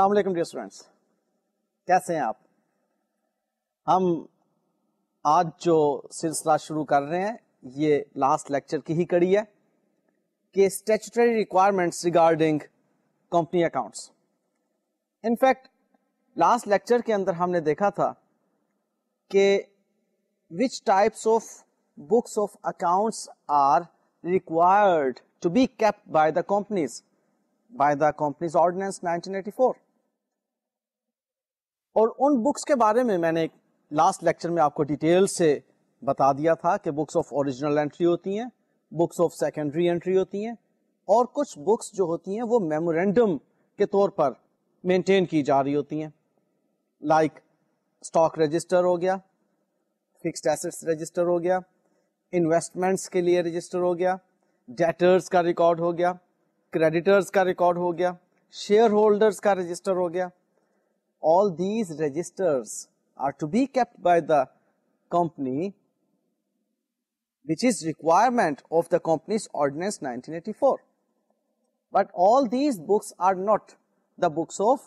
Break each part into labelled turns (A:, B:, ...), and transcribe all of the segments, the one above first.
A: अस्सलाम वालेकुम dear students कैसे हैं आप हम आज जो सिलसिला शुरू कर रहे हैं ये लास्ट लेक्चर की ही कड़ी है कि statutory requirements regarding company accounts in fact last lecture के अंदर हमने देखा था कि which types of books of accounts are required to be kept by the companies by the company's ordinance 1984 और उन बुक्स के बारे में मैंने लास्ट लेक्चर में आपको डिटेल से बता दिया था कि बुक्स ऑफ ओरिजिनल एंट्री होती हैं बुक्स ऑफ सेकेंडरी एंट्री होती हैं और कुछ बुक्स जो होती हैं वो मेमोरेंडम के तौर पर मेंटेन की जा रही होती हैं लाइक स्टॉक रजिस्टर हो गया फिक्स्ड एसेट्स रजिस्टर हो गया इन्वेस्टमेंट्स के लिए रजिस्टर हो गया डेटर्स का रिकॉर्ड हो गया क्रेडिटर्स का रिकॉर्ड हो गया शेयर होल्डर्स का रजिस्टर हो गया all these registers are to be kept by the company which is requirement of the company's ordinance 1984. But all these books are not the books of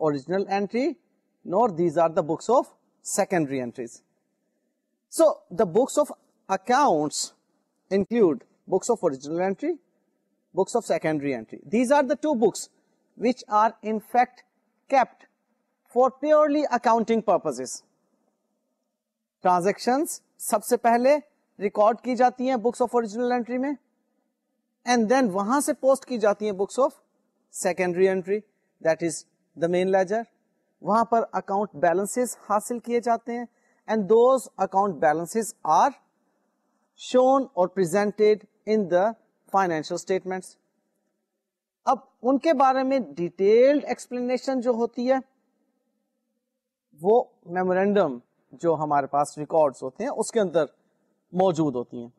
A: original entry nor these are the books of secondary entries. So, the books of accounts include books of original entry, books of secondary entry. These are the two books which are in fact kept for purely accounting purposes transaction सबसे पहले record की जाती है books of original entry में and then वहां से post की जाती है books of secondary entry that is the main ledger वहां पर अकाउंट बैलेंसेस हासिल किए जाते हैं and those account balances are shown और presented in the financial statements अब उनके बारे में डिटेल्ड एक्सप्लेनेशन जो होती है वो मेमोरेंडम जो हमारे पास रिकॉर्ड्स होते हैं उसके अंदर मौजूद होती हैं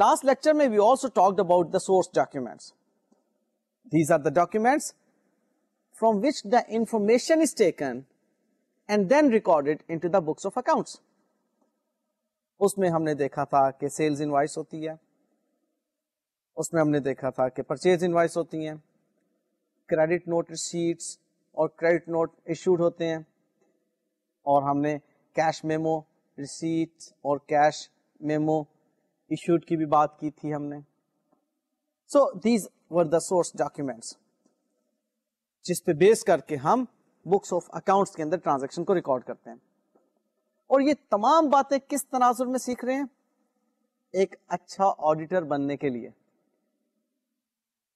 A: लास्ट लेक्चर में we also talked about the source documents these are the documents from which the information is taken and then recorded into the books of accounts उसमें हमने देखा था कि सेल्स इनवाइस होती है उसमें हमने देखा था कि परचेज इनवाइस होती हैं क्रेडिट नोट शीट्स और क्रेडिट नोट इशूड होते हैं और हमने कैश मेमो रिसीट और कैश मेमो इशूड की भी बात की थी हमने so these were the source documents जिस पे बेस करके हम बुक्स ऑफ अकाउंट्स के अंदर ट्रांजैक्शन को रिकॉर्ड करते हैं और ये तमाम बातें किस तनाजुर में सीख रहे हैं एक अच्छा ऑडिटर बनने के लिए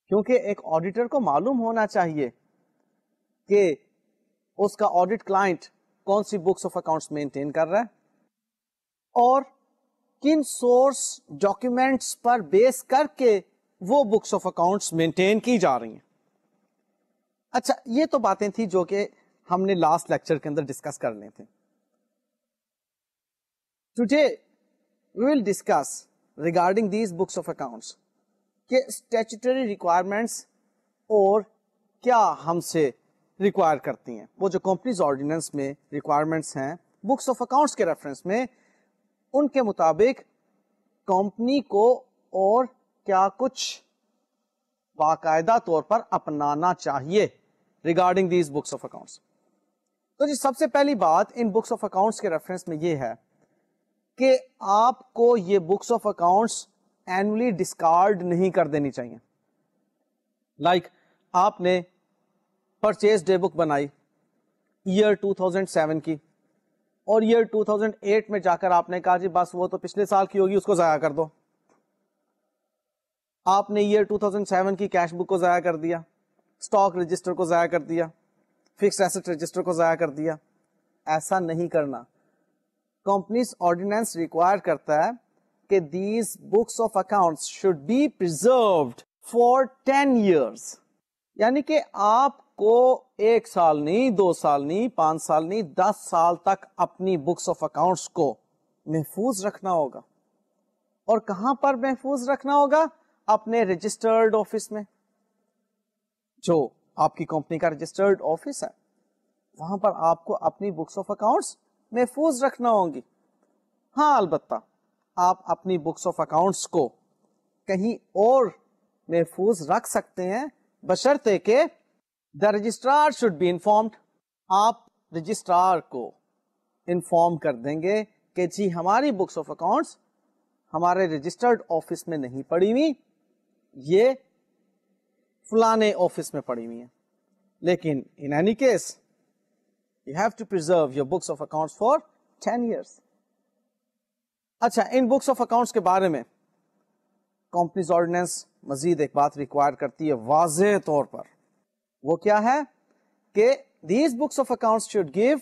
A: क्योंकि एक ऑडिटर को मालूम होना चाहिए कि उसका ऑडिट क्लाइंट कौन सी बुक्स ऑफ अकाउंट्स मेंटेन कर रहा है और किन सोर्स डॉक्यूमेंट्स पर बेस करके वो बुक्स ऑफ अकाउंट्स मेंटेन की जा रही हैं अच्छा ये तो बातें थी जो कि हमने लास्ट लेक्चर के अंदर डिस्कस कर ले थे today we will discuss regarding these books of accounts के स्टेचुटरी रिक्वायरमेंट्स और क्या हमसे रिक्वायर करती हैं वो जो कंपनीज ऑर्डिनेंस में रिक्वायरमेंट्स हैं बुक्स ऑफ अकाउंट्स के रेफरेंस में उनके मुताबिक कंपनी को और क्या कुछ बाकायदा तौर पर अपनाना चाहिए regarding these books of accounts तो जी सबसे पहली बात इन बुक्स ऑफ अकाउंट्स के रेफरेंस में यह है कि आपको ये books of accounts annually discard नहीं कर देनी चाहिए लाइक like, आपने परचेज डे बुक बनाई ईयर 2007 की और ईयर 2008 में जाकर आपने कहा जी बस वो तो पिछले साल की होगी उसको ज़ाया कर दो आपने ईयर 2007 की कैश बुक को ज़ाया कर दिया स्टॉक रजिस्टर को ज़ाया कर दिया फिक्स एसेट रजिस्टर को ज़ाया कर दिया ऐसा नहीं करना कंपनीज ऑर्डिनेंस रिक्वायर करता है कि these books of accounts should be preserved for ten years यानी कि आप आपको एक साल नहीं दो साल नहीं पांच साल नहीं दस साल तक अपनी बुक्स ऑफ अकाउंट्स को महफूज रखना होगा और कहां पर महफूज रखना होगा अपने रजिस्टर्ड ऑफिस में जो आपकी कंपनी का रजिस्टर्ड ऑफिस है वहां पर आपको अपनी बुक्स ऑफ अकाउंट्स महफूज रखना होगी हाँ अलबत्ता आप अपनी बुक्स ऑफ अकाउंट्स को कहीं और महफूज रख सकते हैं बशर्ते के the registrar should be informed आप रजिस्ट्रार को इन्फॉर्म कर देंगे कि जी हमारी बुक्स ऑफ अकाउंट्स हमारे रजिस्टर्ड ऑफिस में नहीं पड़ी हुई ये फलाने ऑफिस में पड़ी हुई है लेकिन in any case you have to preserve your books of accounts for ten years अच्छा इन बुक्स ऑफ अकाउंट्स के बारे में कंपनीज ऑर्डिनेंस मजीद एक बात रिक्वायर करती है वाज तौर पर वो क्या है कि these books of accounts should give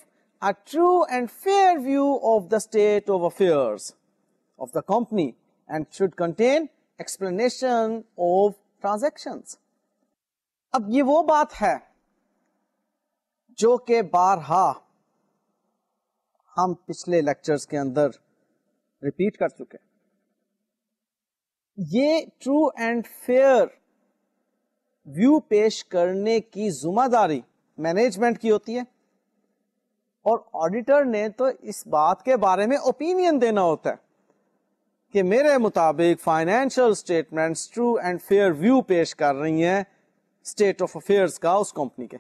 A: a true and fair view of the state of affairs of the company and should contain explanation of transactions. अब ये वो बात है जो कि बारहा हम पिछले लेक्चर्स के अंदर रिपीट कर चुके हैं ये ट्रू एंड फेयर व्यू पेश करने की जुम्मेदारी मैनेजमेंट की होती है और ऑडिटर ने तो इस बात के बारे में ओपिनियन देना होता है कि मेरे मुताबिक financial statements true and fair view पेश कर रही हैं स्टेट ऑफ अफेयर्स का उस कंपनी के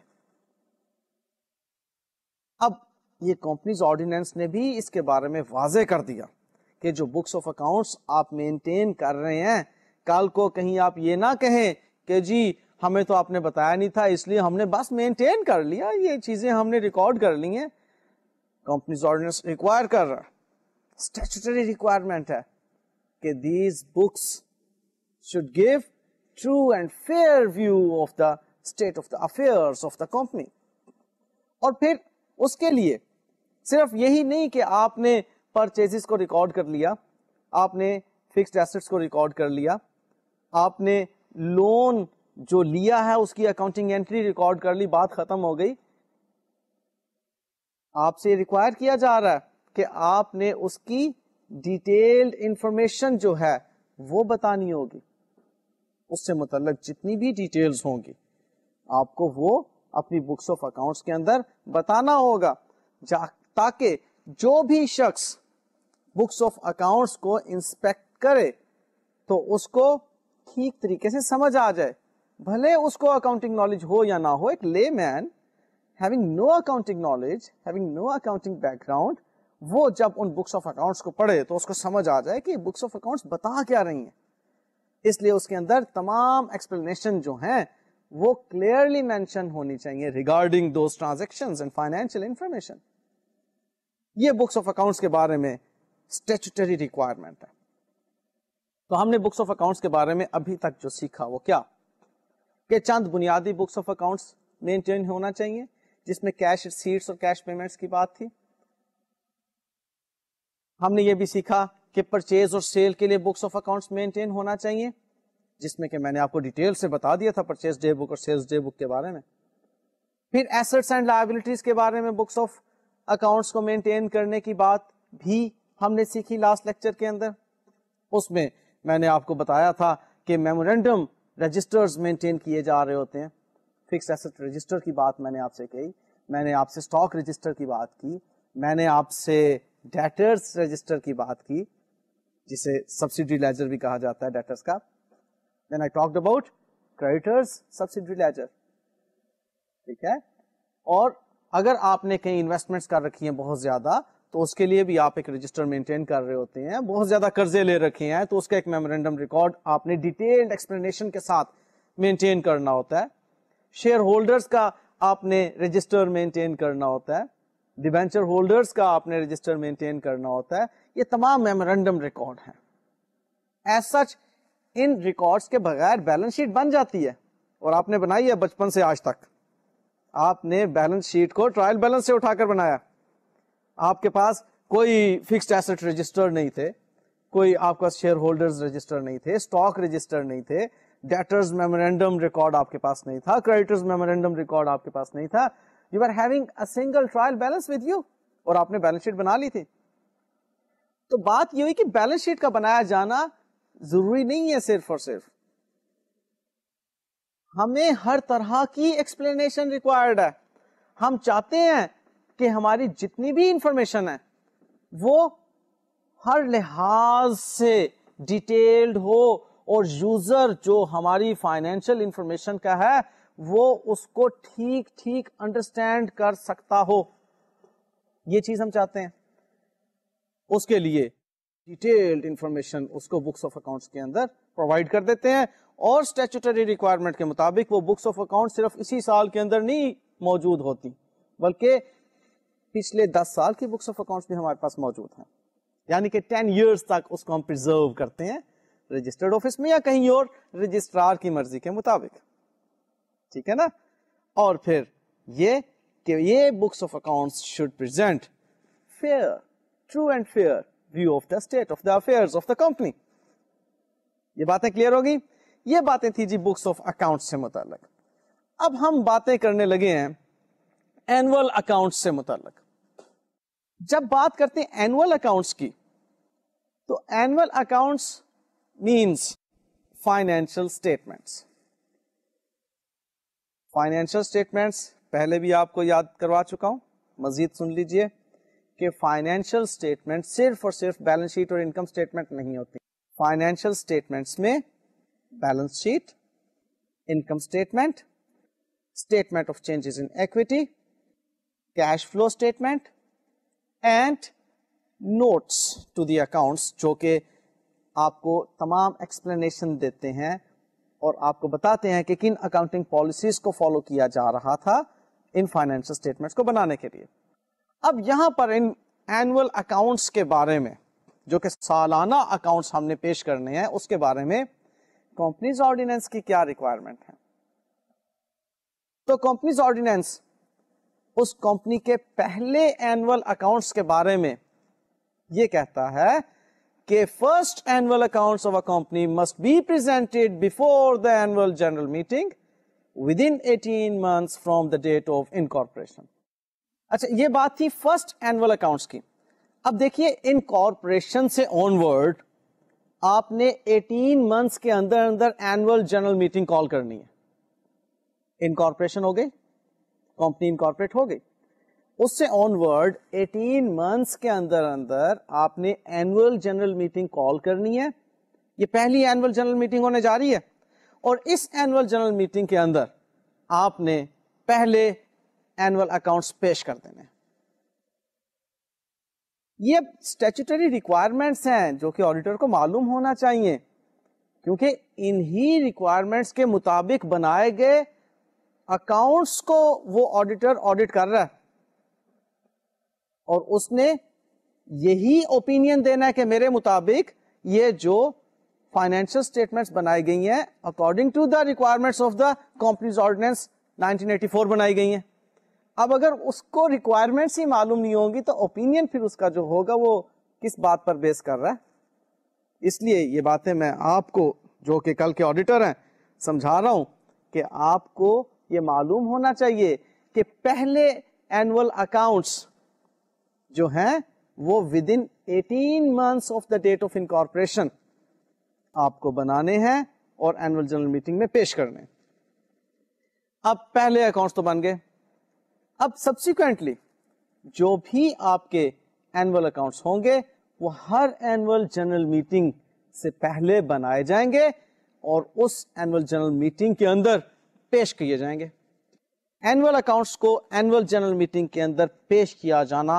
A: अब ये कंपनीज ऑर्डिनेंस ने भी इसके बारे में वाजे कर दिया कि जो बुक्स ऑफ अकाउंट्स आप मेंटेन कर रहे हैं कल को कहीं आप ये ना कहें कि जी हमें तो आपने बताया नहीं था इसलिए हमने बस मेंटेन कर लिया ये चीजें हमने रिकॉर्ड कर ली हैं कंपनीज ऑर्डिनेंस रिक्वायर कर रहा स्टेचुटरी रिक्वायरमेंट है कि these books should give true and fair view of the state of the affair of the company और फिर उसके लिए सिर्फ यही नहीं कि आपने परचेजेस को रिकॉर्ड कर लिया आपने फिक्स्ड एसेट्स को रिकॉर्ड कर लिया आपने लोन जो लिया है उसकी अकाउंटिंग एंट्री रिकॉर्ड कर ली बात खत्म हो गई आपसे रिक्वायर किया जा रहा है कि आपने उसकी डिटेल्ड इंफॉर्मेशन जो है वो बतानी होगी उससे मतलब जितनी भी डिटेल्स होंगी आपको वो अपनी बुक्स ऑफ अकाउंट्स के अंदर बताना होगा ताकि जो भी शख्स बुक्स ऑफ अकाउंट्स को इंस्पेक्ट करे तो उसको ठीक तरीके से समझ आ जाए भले उसको अकाउंटिंग नॉलेज हो या ना हो एक layman having no accounting knowledge having no accounting background वो जब उन बुक्स ऑफ अकाउंट्स को पढ़े तो उसको समझ आ जाए कि बुक्स ऑफ अकाउंट्स बता क्या रही हैं इसलिए उसके अंदर तमाम एक्सप्लेनेशन जो हैं वो क्लियरली मेंशन होनी चाहिए रिगार्डिंग दो ट्रांजेक्शन एंड फाइनेंशियल इंफॉर्मेशन ये बुक्स ऑफ अकाउंट्स के बारे में स्टेचुटरी रिक्वायरमेंट है तो हमने बुक्स ऑफ अकाउंट्स के बारे में अभी तक जो सीखा वो क्या के चंद बुनियादी बुक्स ऑफ अकाउंट्स मेंटेन होना चाहिए जिसमें कैश रिसीट्स और कैश पेमेंट्स की बात थी हमने ये भी सीखा कि परचेज और सेल के लिए बुक्स ऑफ अकाउंट्स मेंटेन होना चाहिए जिसमें कि मैंने आपको डिटेल से बता दिया था परचेज डे बुक और सेल्स डे बुक के बारे में फिर एसेट्स एंड लाइबिलिटीज के बारे में बुक्स ऑफ अकाउंट्स को मेंटेन करने की बात भी हमने सीखी लास्ट लेक्चर के अंदर उसमें मैंने आपको बताया था कि मेमोरेंडम रजिस्टर्स मेंटेन किए जा रहे होते हैं फिक्स एसेट रजिस्टर की बात मैंने आपसे कही मैंने आपसे स्टॉक रजिस्टर की बात की मैंने आपसे डेटर्स रजिस्टर की बात की जिसे सब्सिडी लेजर भी कहा जाता है डेटर्स का then I talked about creditors subsidy ledger ठीक है और अगर आपने कहीं इन्वेस्टमेंट्स कर रखी हैं बहुत ज्यादा तो उसके लिए भी आप एक रजिस्टर मेंटेन कर रहे होते हैं बहुत ज्यादा कर्जे ले रखे हैं तो उसका एक मेमोरेंडम रिकॉर्ड आपने डिटेल्ड एक्सप्लेनेशन के साथ मेंटेन करना होता है शेयर होल्डर्स का आपने रजिस्टर मेंटेन करना होता है डिबेंचर होल्डर्स का आपने रजिस्टर मेंटेन करना होता है ये तमाम मेमोरेंडम रिकॉर्ड है एज सच इन रिकॉर्ड्स के बगैर बैलेंस शीट बन जाती है और आपने बनाई है बचपन से आज तक आपने बैलेंस शीट को ट्रायल बैलेंस से उठाकर बनाया आपके पास कोई फिक्स्ड एसेट रजिस्टर नहीं थे कोई आपका शेयर होल्डर्स रजिस्टर नहीं थे स्टॉक रजिस्टर नहीं थे डेटर्स मेमोरेंडम रिकॉर्ड आपके पास नहीं था क्रेडिटर्स मेमोरेंडम रिकॉर्ड आपके पास नहीं था you are having a single trial balance with you और आपने बैलेंस शीट बना ली थी तो बात यह हुई कि बैलेंस शीट का बनाया जाना जरूरी नहीं है सिर्फ और सिर्फ हमें हर तरह की एक्सप्लेनेशन रिक्वायर्ड है हम चाहते हैं कि हमारी जितनी भी इंफॉर्मेशन है वो हर लिहाज से डिटेल्ड हो और यूजर जो हमारी फाइनेंशियल इंफॉर्मेशन का है वो उसको ठीक ठीक अंडरस्टैंड कर सकता हो ये चीज हम चाहते हैं उसके लिए डिटेल्ड इंफॉर्मेशन उसको बुक्स ऑफ अकाउंट्स के अंदर प्रोवाइड कर देते हैं और स्टेचुटरी रिक्वायरमेंट के मुताबिक वो बुक्स ऑफ अकाउंट सिर्फ इसी साल के अंदर नहीं मौजूद होती बल्कि पिछले दस साल की बुक्स ऑफ अकाउंट्स भी हमारे पास मौजूद हैं यानी कि टेन ईयर्स तक उसको हम प्रिजर्व करते हैं रजिस्टर्ड ऑफिस में या कहीं और रजिस्ट्रार की मर्जी के मुताबिक ठीक है ना और फिर ये कि ये books of accounts should present fair true and fair view of the state of the affairs of the company ये बातें क्लियर होगी ये बातें थी जी बुक्स ऑफ अकाउंट्स से मुतल अब हम बातें करने लगे हैं एनुअल अकाउंट से मुतल जब बात करते हैं एनुअल अकाउंट्स की तो annual accounts means financial statements financial statements पहले भी आपको याद करवा चुका हूं मजीद सुन लीजिए कि फाइनेंशियल स्टेटमेंट सिर्फ और सिर्फ बैलेंस शीट और इनकम स्टेटमेंट नहीं होती फाइनेंशियल स्टेटमेंट्स में balance sheet income statement statement of changes in equity cash flow statement and notes to the accounts जो कि आपको तमाम एक्सप्लेनेशन देते हैं और आपको बताते हैं कि किन अकाउंटिंग पॉलिसीज को फॉलो किया जा रहा था इन फाइनेंशियल स्टेटमेंट्स को बनाने के लिए अब यहां पर इन एनुअल अकाउंट्स के बारे में जो कि सालाना अकाउंट्स हमने पेश करने हैं उसके बारे में कंपनीज ऑर्डिनेंस की क्या रिक्वायरमेंट है तो कंपनीज ऑर्डिनेंस उस कंपनी के पहले एनुअल अकाउंट्स के बारे में यह कहता है कि first annual account of a company must be presented before the annual general meeting within eighteen month from the date of incorporation अच्छा यह बात थी फर्स्ट एनुअल अकाउंट्स की अब देखिए इनकॉर्पोरेशन से ऑनवर्ड आपने एटीन मंथस के अंदर अंदर एनुअल जनरल मीटिंग कॉल करनी है इनकॉर्पोरेशन हो गई कंपनी इनकॉर्पोरेट हो गई उससे ऑनवर्ड 18 मंथ्स के अंदर अंदर आपने एनुअल जनरल मीटिंग कॉल करनी है ये पहली एनुअल जनरल मीटिंग होने जा रही है और इस एनुअल जनरल मीटिंग के अंदर आपने पहले एनुअल अकाउंट्स पेश कर देने ये स्टेचुटरी रिक्वायरमेंट्स हैं जो कि ऑडिटर को मालूम होना चाहिए क्योंकि इन्हीं रिक्वायरमेंट्स के मुताबिक बनाए गए अकाउंट्स को वो ऑडिटर ऑडिट कर रहा है और उसने यही ओपिनियन देना है कि मेरे मुताबिक ये जो फाइनेंशियल स्टेटमेंट्स बनाई गई हैं according to the requirements of the companies ordinance 1984 बनाई गई हैं अब अगर उसको रिक्वायरमेंट्स ही मालूम नहीं होंगी तो ओपिनियन फिर उसका जो होगा वो किस बात पर बेस कर रहा है इसलिए ये बातें मैं आपको जो कि कल के ऑडिटर हैं समझा रहा हूं कि आपको ये मालूम होना चाहिए कि पहले एनुअल अकाउंट्स जो हैं वो within eighteen months of the date of incorporation आपको बनाने हैं और एनुअल जनरल मीटिंग में पेश करने अब पहले अकाउंट्स तो बन गए अब सब्सिक्वेंटली जो भी आपके एनुअल अकाउंट्स होंगे वो हर एनुअल जनरल मीटिंग से पहले बनाए जाएंगे और उस एनुअल जनरल मीटिंग के अंदर पेश किए जाएंगे एनुअल अकाउंट्स को एनुअल जनरल मीटिंग के अंदर पेश किया जाना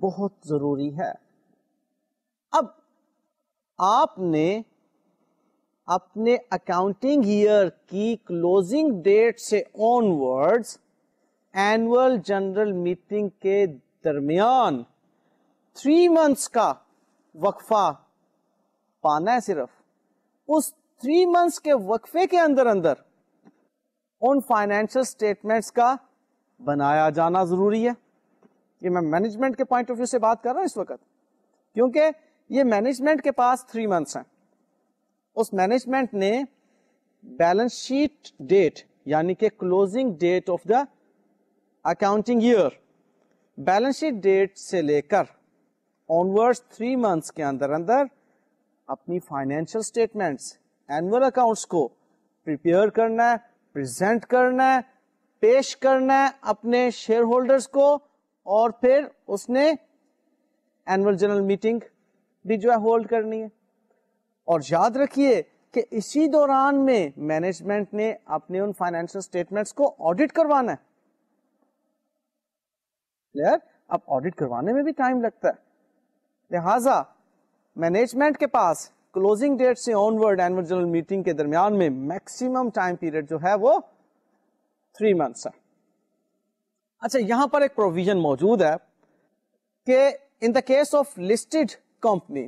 A: बहुत जरूरी है अब आपने अपने अकाउंटिंग ईयर की क्लोजिंग डेट से ऑनवर्ड्स एनुअल जनरल मीटिंग के दरमियान थ्री मंथ्स का वक्फा पाना है सिर्फ उस थ्री मंथ्स के वक्फे के अंदर अंदर उन फाइनेंशियल स्टेटमेंट्स का बनाया जाना जरूरी है ये मैं मैनेजमेंट के पॉइंट ऑफ व्यू से बात कर रहा हूं इस वक्त क्योंकि ये मैनेजमेंट के पास थ्री मंथ्स हैं उस मैनेजमेंट ने बैलेंस शीट डेट यानी कि closing date of the accounting year balance sheet date से लेकर ऑनवर्ड्स थ्री मंथ्स के अंदर अंदर अपनी फाइनेंशियल स्टेटमेंट्स एनुअल अकाउंट्स को प्रिपेयर करना है प्रेजेंट करना है पेश करना है अपने शेयर होल्डर्स को और फिर उसने एनुअल जनरल मीटिंग भी जो है होल्ड करनी है और याद रखिए कि इसी दौरान में मैनेजमेंट ने अपने उन फाइनेंशियल स्टेटमेंट्स को ऑडिट करवाना है क्लियर अब ऑडिट करवाने में भी टाइम लगता है लिहाजा मैनेजमेंट के पास क्लोजिंग डेट से ऑनवर्ड एनुअल जनरल मीटिंग के दरमियान में मैक्सिमम टाइम पीरियड जो है वो थ्री मंथ्स है अच्छा यहां पर एक प्रोविजन मौजूद है कि in the case of listed company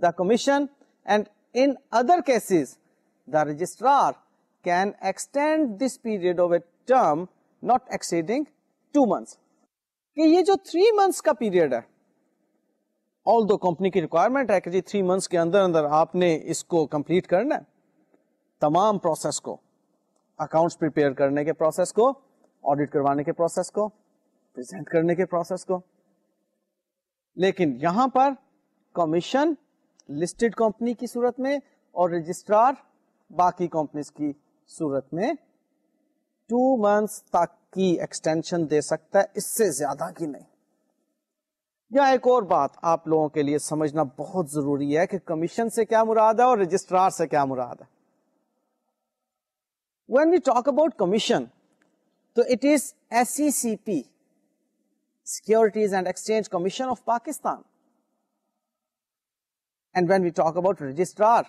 A: the commission and in other cases the registrar can extend this period of a term not exceeding two months कि ये जो थ्री मंथस का पीरियड है ऑल दो कंपनी की requirement है कि जी three months के अंदर अंदर आपने इसको कंप्लीट करना है तमाम प्रोसेस को अकाउंट्स प्रिपेयर करने के प्रोसेस को ऑडिट करवाने के प्रोसेस को प्रेजेंट करने के प्रोसेस को लेकिन यहां पर कमीशन लिस्टेड कंपनी की सूरत में और रजिस्ट्रार बाकी कंपनीज की सूरत में टू मंथ्स तक की एक्सटेंशन दे सकता है इससे ज्यादा की नहीं या एक और बात आप लोगों के लिए समझना बहुत जरूरी है कि कमीशन से क्या मुराद है और रजिस्ट्रार से क्या मुराद है when we talk about commission so it is SECP Securities and Exchange Commission of Pakistan and when we talk about registrar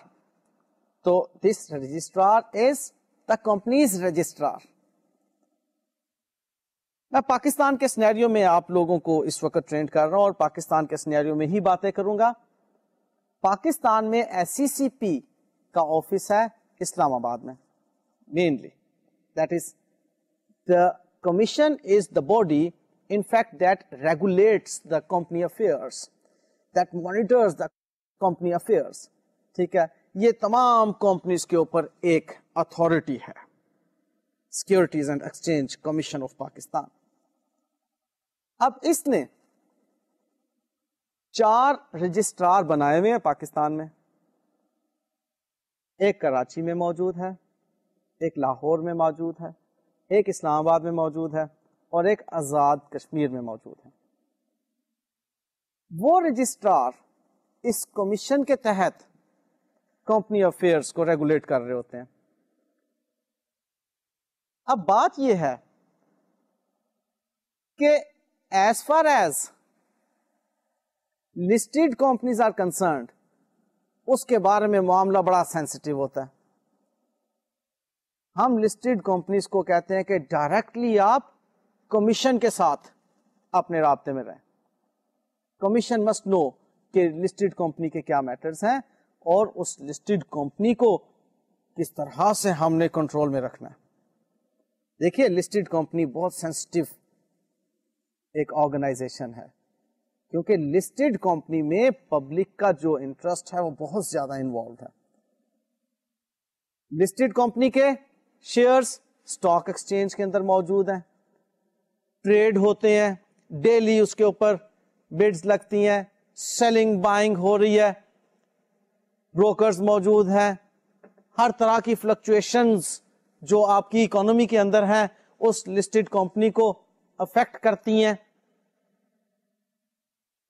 A: so this registrar is the company's registrar मैं पाकिस्तान के स्नैरियो में आप लोगों को इस वक्त ट्रेंड कर रहा हूं और पाकिस्तान के स्नैरियो में ही बातें करूंगा पाकिस्तान में एस का ऑफिस है इस्लामाबाद में mainly that is the commission is the body in fact that regulates the company affairs that monitors the company affairs ठीक है ये तमाम कंपनीज के ऊपर एक अथॉरिटी है securities and exchange commission of Pakistan अब इसने चार रजिस्ट्रार बनाए हुए हैं पाकिस्तान में एक कराची में मौजूद है एक लाहौर में मौजूद है एक इस्लामाबाद में मौजूद है और एक आज़ाद कश्मीर में मौजूद है वो रजिस्ट्रार इस कमीशन के तहत कंपनी अफेयर्स को रेगुलेट कर रहे होते हैं अब बात यह है कि as far as listed companies are concerned उसके बारे में मामला बड़ा सेंसिटिव होता है हम लिस्टेड कंपनीज को कहते हैं कि डायरेक्टली आप कमीशन के साथ अपने रबते में रहें कमीशन मस्ट नो कि लिस्टेड कंपनी के क्या मैटर्स हैं और उस लिस्टेड कंपनी को किस तरह से हमने कंट्रोल में रखना है देखिए लिस्टेड कंपनी बहुत सेंसिटिव एक ऑर्गेनाइजेशन है क्योंकि लिस्टेड कंपनी में पब्लिक का जो इंटरेस्ट है वो बहुत ज्यादा इन्वॉल्व है लिस्टेड कंपनी के शेयर्स स्टॉक एक्सचेंज के अंदर मौजूद हैं ट्रेड होते हैं डेली उसके ऊपर बिड्स लगती हैं सेलिंग बाइंग हो रही है ब्रोकर्स मौजूद हैं हर तरह की फ्लक्चुएशंस जो आपकी इकोनॉमी के अंदर है उस लिस्टेड कंपनी को अफेक्ट करती हैं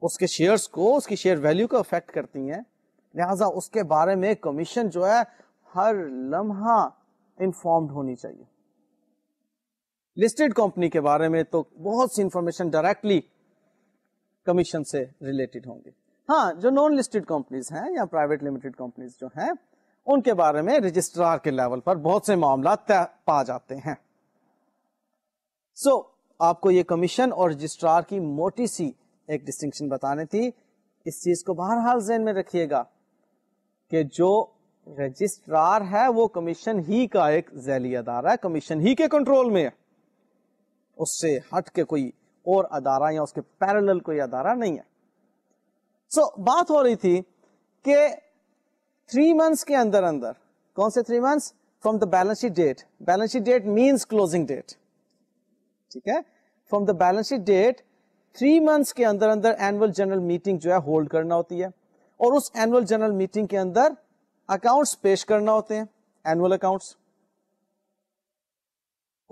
A: उसके शेयर्स को उसकी शेयर वैल्यू को अफेक्ट करती हैं लिहाजा उसके बारे में कमीशन जो है हर लम्हा इंफॉर्म होनी चाहिए लिस्टेड कंपनी के बारे में तो बहुत सी इंफॉर्मेशन डायरेक्टली कमीशन से रिलेटेड होंगे हाँ जो नॉन लिस्टेड कंपनीज हैं या प्राइवेट लिमिटेड कंपनीज जो हैं उनके बारे में रजिस्ट्रार के लेवल पर बहुत से मामला तय पा जाते हैं सो so, आपको ये कमीशन और रजिस्ट्रार की मोटी सी एक डिस्टिंक्शन बतानी थी इस चीज को बहरहाल जहन में रखिएगा कि जो रजिस्ट्रार है वो कमीशन ही का एक जैली अदारा है कमीशन ही के कंट्रोल में है उससे हट के कोई और अदारा या उसके पैरेलल कोई अदारा नहीं है सो so, बात हो रही थी कि थ्री मंथ्स के अंदर अंदर कौन से three months from the balance sheet date balance sheet date means closing date ठीक है from the balance sheet date three months के अंदर अंदर एनुअल जनरल मीटिंग जो है होल्ड करना होती है और उस एनुअल जनरल मीटिंग के अंदर अकाउंट्स पेश करना होते हैं एनुअल अकाउंट्स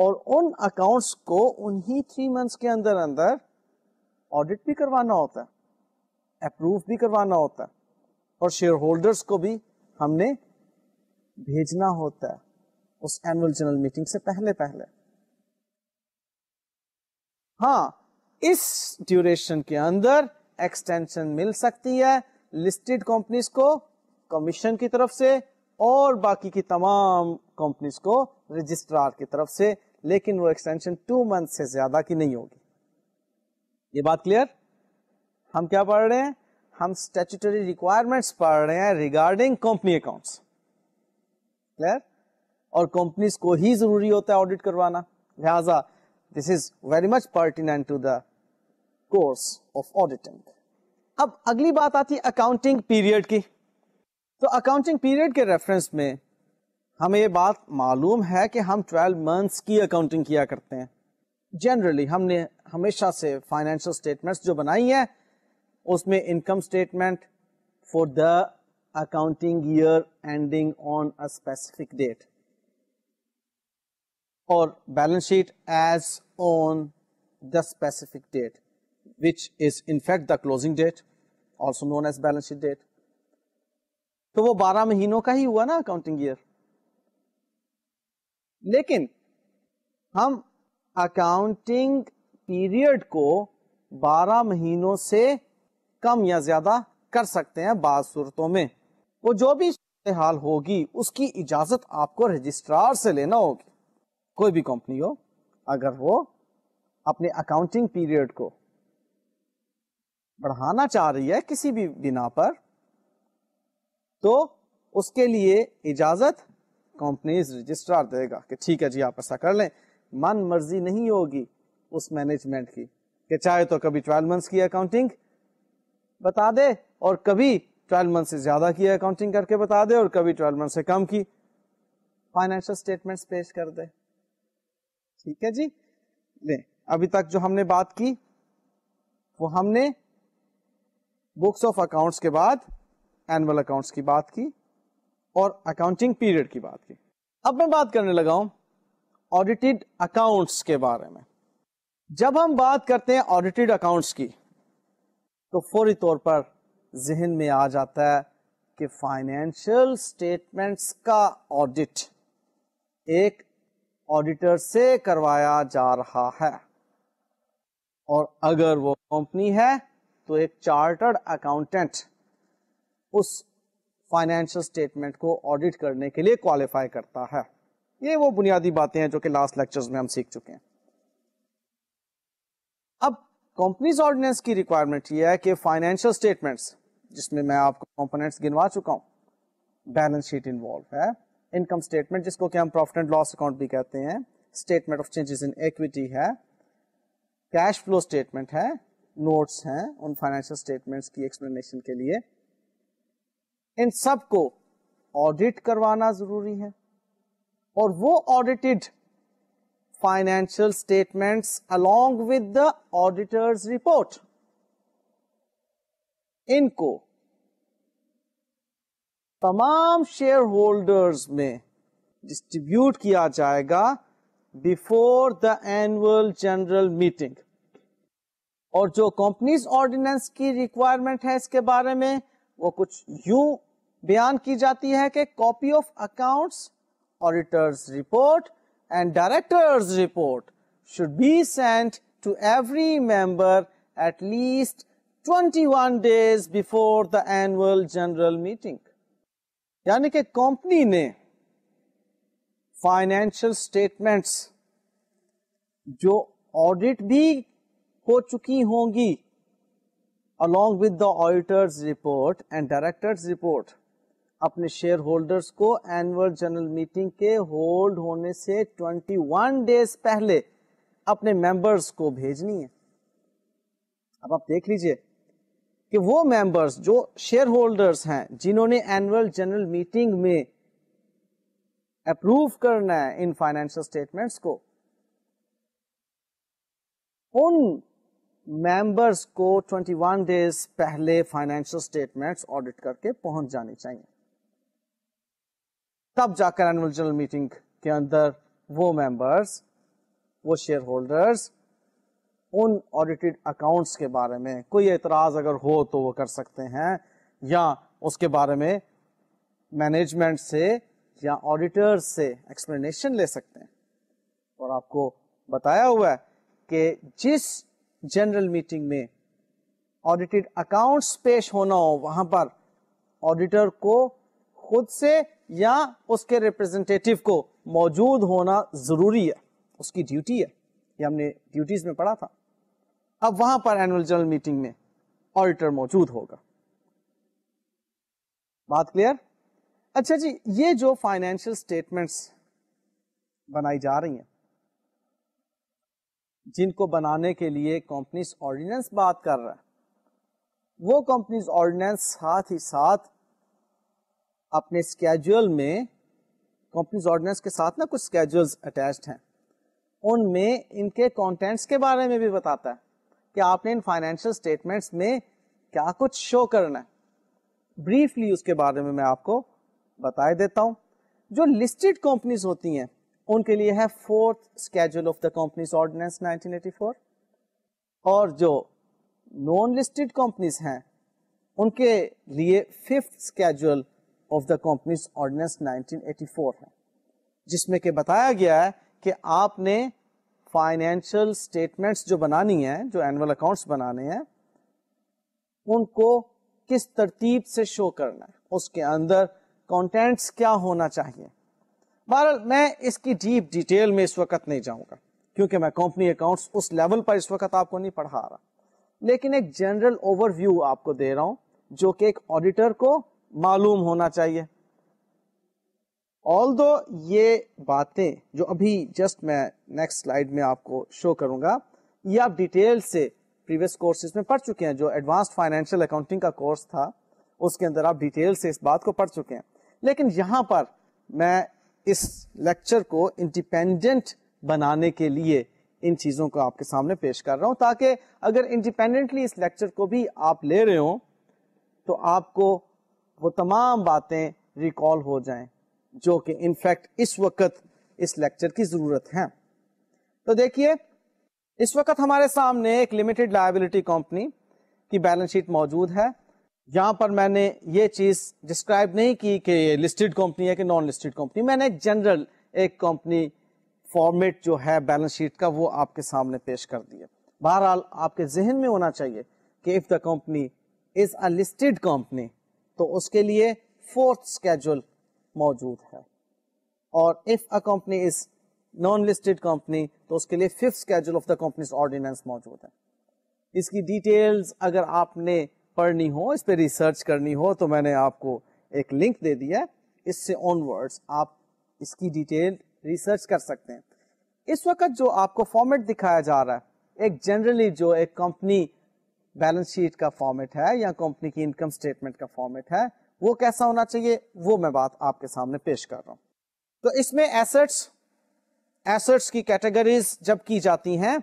A: और उन अकाउंट्स को उन्हीं थ्री मंथ्स के अंदर अंदर ऑडिट भी करवाना होता है अप्रूव भी करवाना होता है और शेयर होल्डर्स को भी हमने भेजना होता है उस एनुअल जनरल मीटिंग से पहले पहले हाँ इस ड्यूरेशन के अंदर एक्सटेंशन मिल सकती है लिस्टेड कंपनीज को कमीशन की तरफ से और बाकी की तमाम कंपनीज को रजिस्ट्रार की तरफ से लेकिन वो एक्सटेंशन टू मंथ से ज्यादा की नहीं होगी ये बात क्लियर हम क्या पढ़ रहे हैं हम स्टेचुटरी रिक्वायरमेंट्स पढ़ रहे हैं रिगार्डिंग कंपनी अकाउंट्स क्लियर और कंपनीज को ही जरूरी होता है ऑडिट करवाना लिहाजा this is very much pertinent to the course of auditing अब अगली बात आती है अकाउंटिंग पीरियड की तो अकाउंटिंग पीरियड के रेफरेंस में हमें ये बात मालूम है कि हम 12 मंथ्स की अकाउंटिंग किया करते हैं जनरली हमने हमेशा से फाइनेंशियल स्टेटमेंट्स जो बनाई है उसमें income statement for the accounting year ending on a specific date और balance sheet as on the specific date which is in fact the closing date also known as balance sheet date तो वो 12 महीनों का ही हुआ ना accounting year लेकिन हम accounting period को 12 महीनों से कम या ज्यादा कर सकते हैं बाद सूरतों में वो जो भी हाल होगी उसकी इजाजत आपको रजिस्ट्रार से लेना होगी कोई भी कंपनी हो अगर वो अपने अकाउंटिंग पीरियड को बढ़ाना चाह रही है किसी भी बिना पर तो उसके लिए इजाजत कंपनीज रजिस्ट्रार देगा कि ठीक है जी आप ऐसा कर लें मन मर्जी नहीं होगी उस मैनेजमेंट की कि चाहे तो कभी ट्वेल्व मंथ्स की अकाउंटिंग बता दे और कभी ट्वेल्व मंथ से ज्यादा की अकाउंटिंग करके बता दे और कभी ट्वेल्व मंथ से कम की फाइनेंशियल स्टेटमेंट पेश कर दे ठीक है जी अभी तक जो हमने बात की वो हमने बुक्स ऑफ अकाउंट्स के बाद एनुअल अकाउंट्स की बात की और अकाउंटिंग पीरियड की बात की अब मैं बात करने लगा हूं ऑडिटेड अकाउंट्स के बारे में जब हम बात करते हैं ऑडिटेड अकाउंट्स की तो फौरी तौर पर जहन में आ जाता है कि फाइनेंशियल स्टेटमेंट्स का ऑडिट एक ऑडिटर से करवाया जा रहा है और अगर वो कंपनी है तो एक चार्टर्ड अकाउंटेंट उस फाइनेंशियल स्टेटमेंट को ऑडिट करने के लिए क्वालिफाई करता है ये वो बुनियादी बातें हैं जो कि लास्ट लेक्चर्स में हम सीख चुके हैं अब कंपनीज ऑर्डिनेंस की रिक्वायरमेंट ये है कि फाइनेंशियल स्टेटमेंट्स जिसमें मैं आपको कंपोनेंट्स गिनवा चुका हूं बैलेंस शीट इन्वॉल्व है इनकम स्टेटमेंट जिसको कि हम प्रॉफिट एंड लॉस अकाउंट भी कहते हैं statement of changes in equity है कैश फ्लो स्टेटमेंट है नोट्स हैं उन फाइनेंशियल स्टेटमेंट्स की एक्सप्लेनेशन के लिए इन सब को ऑडिट करवाना जरूरी है और वो audited financial statements along with the auditors report इनको तमाम शेयर होल्डर्स में डिस्ट्रीब्यूट किया जाएगा before the annual general meeting और जो कंपनीज ऑर्डिनेंस की रिक्वायरमेंट है इसके बारे में वो कुछ यू बयान की जाती है कि copy of accounts auditors report and directors report should be send to every member at least 21 days before the annual general meeting यानी कि कंपनी ने फाइनेंशियल स्टेटमेंट्स जो ऑडिट भी हो चुकी होंगी along with the auditors report and directors report अपने shareholders को एनुअल जनरल मीटिंग के होल्ड होने से 21 डेज पहले अपने मेंबर्स को भेजनी है अब आप देख लीजिए कि वो मेंबर्स जो शेयर होल्डर्स हैं जिन्होंने एनुअल जनरल मीटिंग में अप्रूव करना है इन फाइनेंशियल स्टेटमेंट्स को उन मेंबर्स को 21 डेज पहले फाइनेंशियल स्टेटमेंट्स ऑडिट करके पहुंच जानी चाहिए तब जाकर एनुअल जनरल मीटिंग के अंदर वो मेंबर्स वो शेयर होल्डर्स उन ऑडिटेड अकाउंट्स के बारे में कोई एतराज अगर हो तो वो कर सकते हैं या उसके बारे में मैनेजमेंट से या ऑडिटर से एक्सप्लेनेशन ले सकते हैं और आपको बताया हुआ है कि जिस जनरल मीटिंग में ऑडिटेड अकाउंट्स पेश होना हो वहां पर ऑडिटर को खुद से या उसके रिप्रेजेंटेटिव को मौजूद होना जरूरी है उसकी ड्यूटी है ये हमने ड्यूटीज में पढ़ा था अब वहां पर एनुअल जनरल मीटिंग में ऑडिटर मौजूद होगा बात क्लियर अच्छा जी ये जो फाइनेंशियल स्टेटमेंट्स बनाई जा रही हैं जिनको बनाने के लिए कंपनीज ऑर्डिनेंस बात कर रहा है वो कंपनीज ऑर्डिनेंस साथ ही साथ अपने स्केड्यूल में कंपनीज ऑर्डिनेंस के साथ ना कुछ स्केड्यूल्स अटैच हैं उनमें इनके कंटेंट्स के बारे में भी बताता है कि आपने इन फाइनेंशियल स्टेटमेंट्स में क्या कुछ शो करना है ब्रीफली उसके बारे में मैं आपको बताए देता हूँ जो लिस्टेड कंपनीज होती हैं उनके लिए है fourth schedule of the companies ordinance 1984 और जो नॉन लिस्टेड कंपनीज हैं उनके लिए fifth schedule of the companies ordinance 1984 है जिसमें के बताया गया है कि आपने फाइनेंशियल स्टेटमेंट्स जो बनानी है जो एनुअल अकाउंट्स बनाने हैं उनको किस तरतीब से शो करना है उसके अंदर कॉन्टेंट्स क्या होना चाहिए बहरहाल मैं इसकी डीप डिटेल में इस वक्त नहीं जाऊंगा क्योंकि मैं कंपनी अकाउंट्स उस लेवल पर इस वक्त आपको नहीं पढ़ा रहा लेकिन एक जनरल ओवरव्यू आपको दे रहा हूं जो कि एक ऑडिटर को मालूम होना चाहिए ऑल दो ये बातें जो अभी जस्ट मैं नेक्स्ट स्लाइड में आपको शो करूंगा ये आप डिटेल से प्रीवियस कोर्सेज में पढ़ चुके हैं जो एडवांस फाइनेंशियल अकाउंटिंग का कोर्स था उसके अंदर आप डिटेल से इस बात को पढ़ चुके हैं लेकिन यहां पर मैं इस लेक्चर को इंडिपेंडेंट बनाने के लिए इन चीजों को आपके सामने पेश कर रहा हूं ताकि अगर इंडिपेंडेंटली इस लेक्चर को भी आप ले रहे हो तो आपको वो तमाम बातें रिकॉल हो जाएं जो कि इनफैक्ट इस वक्त इस लेक्चर की जरूरत है तो देखिए इस वक्त हमारे सामने एक लिमिटेड लाइबिलिटी कंपनी की बैलेंस शीट मौजूद है यहाँ पर मैंने ये चीज डिस्क्राइब नहीं की कि ये लिस्टेड कंपनी है कि नॉन लिस्टेड कंपनी मैंने जनरल एक कंपनी फॉर्मेट जो है बैलेंस शीट का वो आपके सामने पेश कर दिया बहरहाल आपके जहन में होना चाहिए कि if the company is a listed company तो उसके लिए फोर्थ स्केड्यूल मौजूद है और if a company is non listed company तो उसके लिए fifth schedule of the companies ordinance मौजूद है इसकी डिटेल्स अगर आपने पढ़नी हो इस पर रिसर्च करनी हो तो मैंने आपको एक लिंक दे दिया इससे ऑनवर्ड्स आप इसकी डिटेल रिसर्च कर सकते हैं इस वक्त जो आपको फॉर्मेट दिखाया जा रहा है एक जनरली जो एक कंपनी बैलेंस शीट का फॉर्मेट है या कंपनी की इनकम स्टेटमेंट का फॉर्मेट है वो कैसा होना चाहिए वो मैं बात आपके सामने पेश कर रहा हूं तो इसमें एसेट्स एसेट्स की कैटेगरीज जब की जाती हैं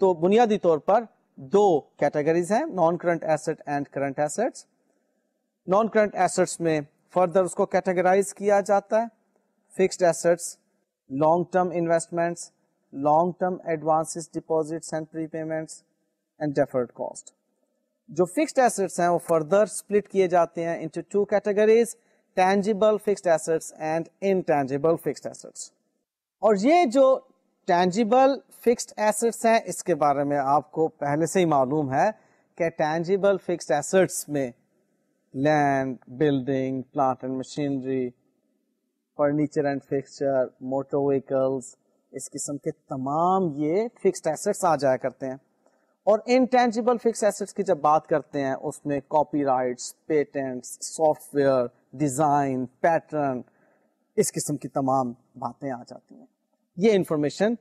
A: तो बुनियादी तौर पर दो कैटेगरीज हैं non current asset and current assets non current assets में फर्दर उसको कैटेगराइज किया जाता है fixed assets long term investments long term advances deposits and prepayments and deferred cost जो फिक्स्ड एसेट्स हैं वो फर्दर स्प्लिट किए जाते हैं into two categories tangible fixed assets and in fixed assets और ये जो टैंजिबल फिक्स्ड एसेट्स हैं इसके बारे में आपको पहले से ही मालूम है कि टैंजिबल फिक्स्ड एसेट्स में land building plant and machinery furniture and fixture motor vehicles इस किस्म के तमाम ये फिक्स्ड एसेट्स आ जाया करते हैं और इनटेंजिबल फिक्स एसेट्स की जब बात करते हैं उसमें copyrights patents software design pattern इस किस्म की तमाम बातें आ जाती हैं ये इंफॉर्मेशन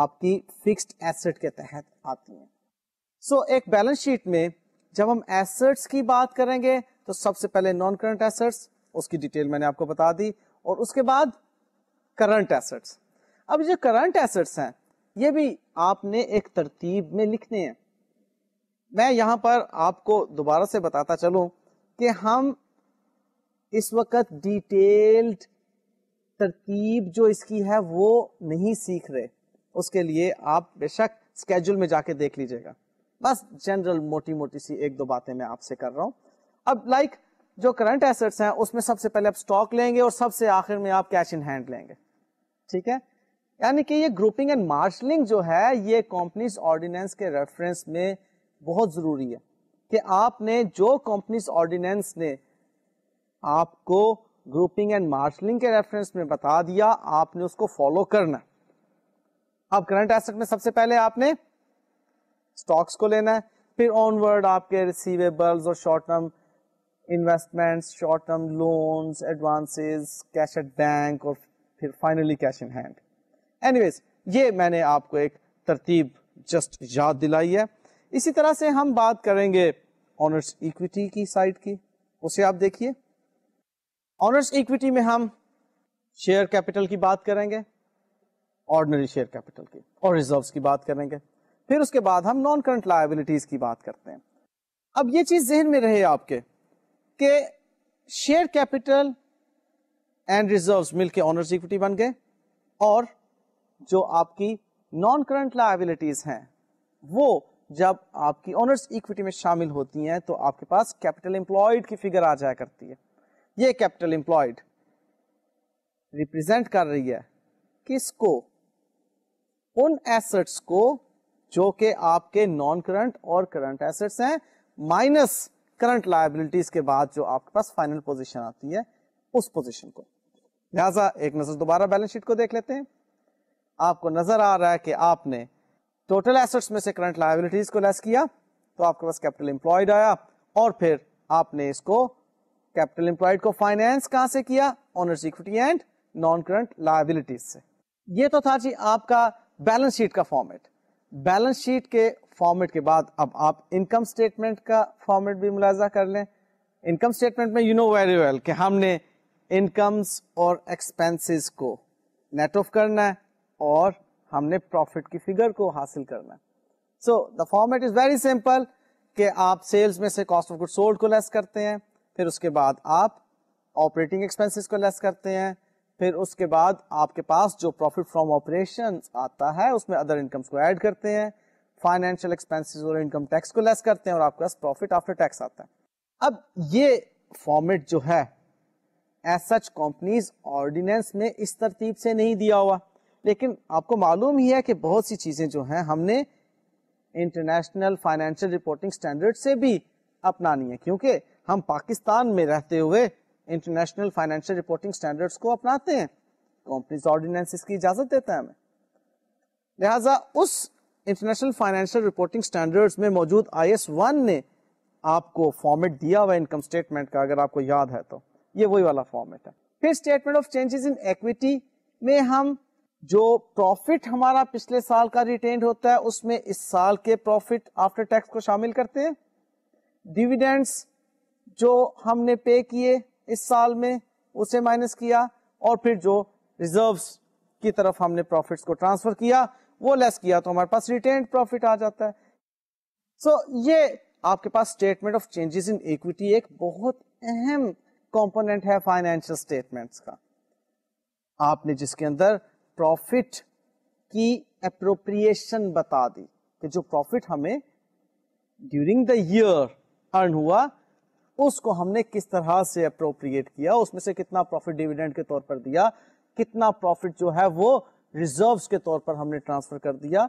A: आपकी फिक्स्ड एसेट के तहत आती है सो so, एक बैलेंस शीट में जब हम एसेट्स की बात करेंगे तो सबसे पहले नॉन करंट एसेट्स उसकी डिटेल मैंने आपको बता दी और उसके बाद करंट एसेट्स अब जो करंट एसेट्स हैं ये भी आपने एक तरतीब में लिखने हैं मैं यहां पर आपको दोबारा से बताता चलूं कि हम इस वक्त डिटेल्ड तरतीब जो इसकी है वो नहीं सीख रहे उसके लिए आप बेशक स्केड्यूल में जाके देख लीजिएगा बस जनरल मोटी मोटी सी एक दो बातें मैं आपसे कर रहा हूं अब लाइक like, जो करंट एसेट्स हैं उसमें सबसे पहले आप स्टॉक लेंगे और सबसे आखिर में आप कैश इन हैंड लेंगे ठीक है यानी कि ये ग्रुपिंग एंड मार्शलिंग जो है ये कंपनीज ऑर्डिनेंस के रेफरेंस में बहुत जरूरी है कि आपने जो कंपनीज ऑर्डिनेंस ने आपको ग्रुपिंग एंड मार्शलिंग के रेफरेंस में बता दिया आपने उसको फॉलो करना अब करंट एसेट में सबसे पहले आपने स्टॉक्स को लेना है फिर ऑनवर्ड आपके रिसीवेबल्स और short term investments short term loans advances cash at bank और फिर finally cash in hand anyways ये मैंने आपको एक तरतीब जस्ट याद दिलाई है इसी तरह से हम बात करेंगे ऑनर्स इक्विटी की साइड की उसे आप देखिए ऑनर्स इक्विटी में हम शेयर कैपिटल की बात करेंगे ऑर्डनरी शेयर कैपिटल की और रिजर्व की बात करेंगे फिर उसके बाद हम नॉन करंट लाइबिलिटीज की बात करते हैं अब ये चीज जहन में रहे आपके कि शेयर कैपिटल एंड रिजर्व मिलके ऑनर्स इक्विटी बन गए और जो आपकी नॉन करंट लाइबिलिटीज हैं वो जब आपकी ऑनर्स इक्विटी में शामिल होती हैं तो आपके पास कैपिटल एम्प्लॉयड की फिगर आ जाया करती है ये कैपिटल इंप्लॉयड रिप्रेजेंट कर रही है किसको उन एसेट्स को जो कि आपके नॉन करंट और करंट एसेट्स हैं माइनस करंट लाइबिलिटीज के बाद जो आपके पास फाइनल पोजीशन आती है उस पोजीशन को लिहाजा एक नजर दोबारा बैलेंस शीट को देख लेते हैं आपको नजर आ रहा है कि आपने टोटल एसेट्स में से करंट लाइबिलिटीज को लेस किया तो आपके पास कैपिटल एम्प्लॉयड आया और फिर आपने इसको कैपिटल इंप्लॉयड को फाइनेंस कहां से किया owners equity and non current liabilities से ये तो था जी आपका बैलेंस शीट का फॉर्मेट बैलेंस शीट के फॉर्मेट के बाद अब आप इनकम स्टेटमेंट का फॉर्मेट भी मुलाजा कर लें इनकम स्टेटमेंट में यू नो वेरी वेल कि हमने इनकम्स और एक्सपेंसेस को नेट ऑफ करना है और हमने प्रॉफिट की फिगर को हासिल करना है so the format is very simple कि आप सेल्स में से कॉस्ट ऑफ गुड सोल्ड को लेस करते हैं फिर उसके बाद आप ऑपरेटिंग एक्सपेंसिस को लेस करते हैं फिर उसके बाद आपके पास जो प्रॉफिट फ्रॉम ऑपरेशन आता है उसमें अदर इनकम्स को ऐड करते हैं फाइनेंशियल एक्सपेंसेस और इनकम टैक्स को लेस करते हैं और आपके पास प्रॉफिट आफ्टर टैक्स आता है अब ये फॉर्मेट जो है एस सच कंपनीज ऑर्डिनेंस में इस तरतीब से नहीं दिया हुआ लेकिन आपको मालूम ही है कि बहुत सी चीजें जो हैं हमने इंटरनेशनल फाइनेंशियल रिपोर्टिंग स्टैंडर्ड से भी अपनानी है क्योंकि हम पाकिस्तान में रहते हुए इंटरनेशनल फाइनेंशियल रिपोर्टिंग स्टैंडर्ड्स को अपनाते हैं कंपनीज ऑर्डिनेंस की इजाजत देता है हमें लिहाजा उस इंटरनेशनल फाइनेंशियल रिपोर्टिंग स्टैंडर्ड्स में मौजूद आई एस वन ने आपको फॉर्मेट दिया हुआ इनकम स्टेटमेंट का अगर आपको याद है तो ये वही वाला फॉर्मेट है फिर statement of changes in equity में हम जो प्रॉफिट हमारा पिछले साल का रिटेन होता है उसमें इस साल के प्रॉफिट आफ्टर टैक्स को शामिल करते हैं डिविडेंड्स जो हमने पे किए इस साल में उसे माइनस किया और फिर जो रिजर्व्स की तरफ हमने प्रॉफिट्स को ट्रांसफर किया वो लेस किया तो हमारे पास रिटेन प्रॉफिट आ जाता है सो so, ये आपके पास statement of changes in equity एक बहुत अहम कंपोनेंट है फाइनेंशियल स्टेटमेंट्स का आपने जिसके अंदर प्रॉफिट की अप्रोप्रिएशन बता दी कि जो प्रॉफिट हमें ड्यूरिंग द ईयर अर्न हुआ उसको हमने किस तरह से अप्रोप्रिएट किया उसमें से कितना प्रॉफिट डिविडेंड के तौर पर दिया कितना प्रॉफिट जो है वो रिजर्व के तौर पर हमने ट्रांसफर कर दिया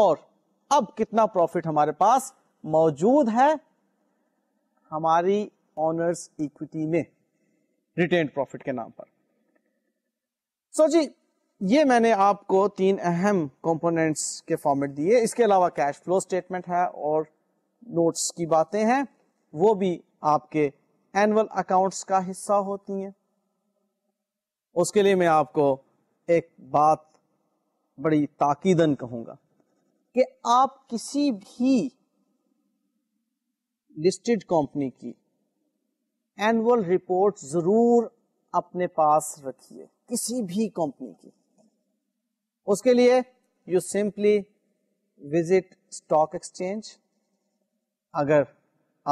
A: और अब कितना प्रॉफिट हमारे पास मौजूद है हमारी ऑनर्स इक्विटी में रिटेन प्रॉफिट के नाम पर सो so जी ये मैंने आपको तीन अहम कंपोनेंट्स के फॉर्मेट दिए इसके अलावा कैश फ्लो स्टेटमेंट है और नोट्स की बातें हैं वो भी आपके एनुअल अकाउंट्स का हिस्सा होती हैं उसके लिए मैं आपको एक बात बड़ी ताकीदन कहूंगा कि आप किसी भी लिस्टेड कंपनी की एनुअल रिपोर्ट जरूर अपने पास रखिए किसी भी कंपनी की उसके लिए you simply visit stock exchange अगर